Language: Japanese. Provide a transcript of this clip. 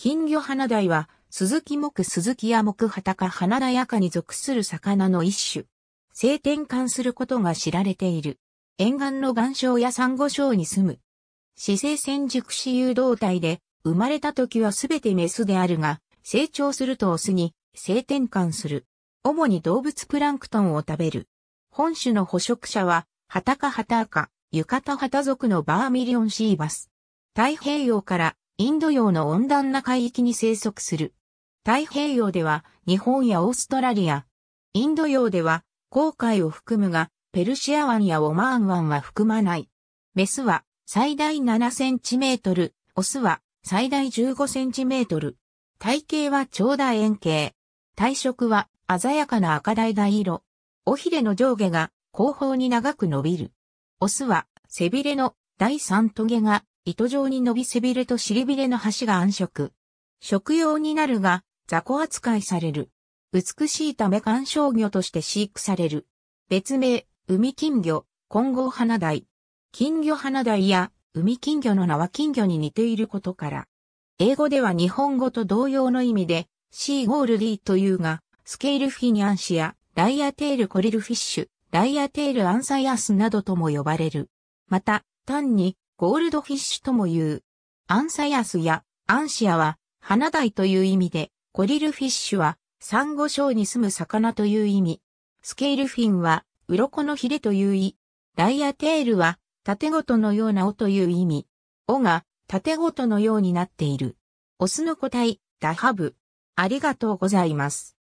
金魚花鯛は、鈴木木鈴木や木畑か花鯛赤に属する魚の一種。性転換することが知られている。沿岸の岩礁や珊瑚礁に住む。死生戦熟死誘導体で、生まれた時はすべてメスであるが、成長するとオスに性転換する。主に動物プランクトンを食べる。本種の捕食者は、ハタカハタアカ、ユカタハタ族のバーミリオンシーバス。太平洋からインド洋の温暖な海域に生息する。太平洋では日本やオーストラリア。インド洋では航海を含むが、ペルシア湾やオマーン湾は含まない。メスは最大7センチメートル、オスは最大15センチメートル。体型は長大円形。体色は鮮やかな赤橙色。尾ひれの上下が後方に長く伸びる。オスは背びれの第三トゲが糸状に伸び背びれと尻びれの端が暗色。食用になるが、雑魚扱いされる。美しいため観賞魚として飼育される。別名、海金魚、混合花台。金魚花台や海金魚の名は金魚に似ていることから。英語では日本語と同様の意味で、シーゴールディというが、スケールフィニアンシや、ライアテールコリルフィッシュ、ライアテールアンサイアスなどとも呼ばれる。また、単にゴールドフィッシュとも言う。アンサヤスやアンシアは花台という意味で、コリルフィッシュはサンゴ礁に住む魚という意味。スケールフィンは鱗のヒレという意。ライアテールは縦ごとのような尾という意味。尾が縦ごとのようになっている。オスの個体、ダハブ。ありがとうございます。